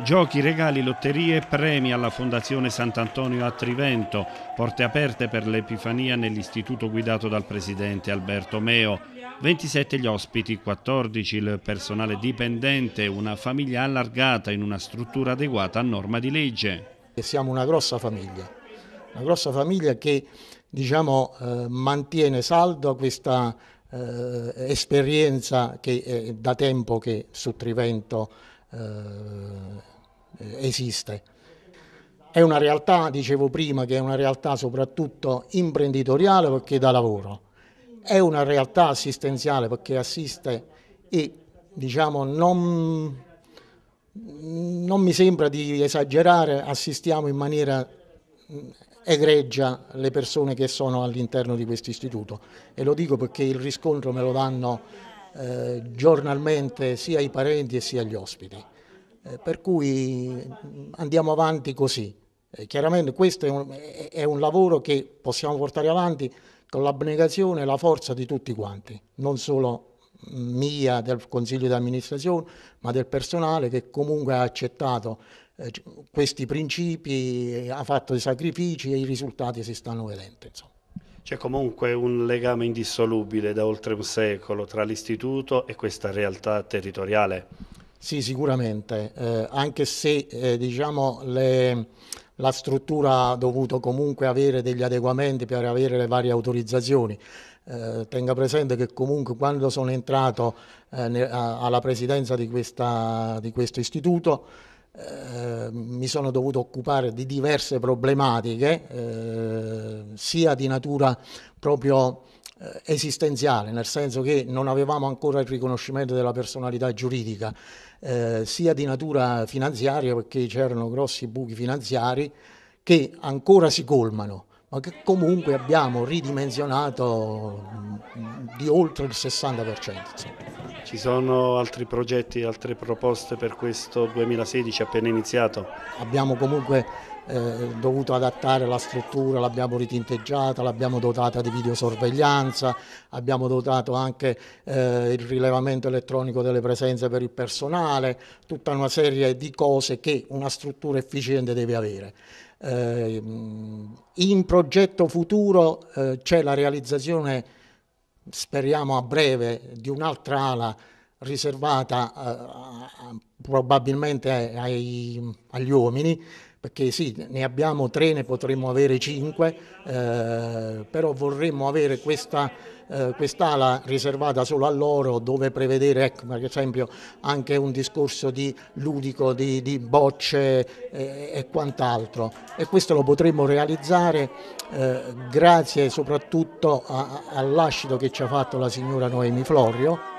Giochi, regali, lotterie, e premi alla Fondazione Sant'Antonio a Trivento, porte aperte per l'Epifania nell'istituto guidato dal presidente Alberto Meo. 27 gli ospiti, 14 il personale dipendente, una famiglia allargata in una struttura adeguata a norma di legge. Siamo una grossa famiglia, una grossa famiglia che diciamo, eh, mantiene saldo questa eh, esperienza che è eh, da tempo che su Trivento eh, eh, esiste. È una realtà, dicevo prima, che è una realtà soprattutto imprenditoriale perché dà lavoro, è una realtà assistenziale perché assiste e diciamo non, non mi sembra di esagerare, assistiamo in maniera mm, egregia le persone che sono all'interno di questo istituto e lo dico perché il riscontro me lo danno eh, giornalmente sia i parenti sia gli ospiti. Eh, per cui mm, andiamo avanti così. Eh, chiaramente questo è un, è un, lavoro che possiamo portare avanti con l'abnegazione e la forza di tutti quanti, non solo mm, mia, del Consiglio di amministrazione, ma del personale che comunque ha accettato eh, questi principi, eh, ha fatto dei sacrifici e i risultati si stanno vedendo. Insomma. C'è comunque un legame indissolubile da oltre un secolo tra l'istituto e questa realtà territoriale. Sì, sicuramente, eh, anche se eh, diciamo, le, la struttura ha dovuto comunque avere degli adeguamenti per avere le varie autorizzazioni. Eh, tenga presente che comunque quando sono entrato eh, ne, a, alla presidenza di, questa, di questo istituto eh, mi sono dovuto occupare di diverse problematiche, eh, sia di natura proprio eh, esistenziale, nel senso che non avevamo ancora il riconoscimento della personalità giuridica, eh, sia di natura finanziaria perché c'erano grossi buchi finanziari che ancora si colmano, ma che comunque abbiamo ridimensionato mm, di oltre il 60%. Ci sono altri progetti, altre proposte per questo 2016 appena iniziato? Abbiamo comunque eh, dovuto adattare la struttura, l'abbiamo ritinteggiata, l'abbiamo dotata di videosorveglianza, abbiamo dotato anche eh, il rilevamento elettronico delle presenze per il personale, tutta una serie di cose che una struttura efficiente deve avere. Eh, in progetto futuro eh, c'è la realizzazione speriamo a breve, di un'altra ala riservata eh, probabilmente ai, agli uomini perché sì, ne abbiamo tre, ne potremmo avere cinque, eh, però vorremmo avere questa eh, quest'ala riservata solo a loro dove prevedere ecco, per esempio anche un discorso di ludico, di, di bocce eh, e quant'altro e questo lo potremmo realizzare eh, grazie soprattutto all'ascito che ci ha fatto la signora Noemi Florio.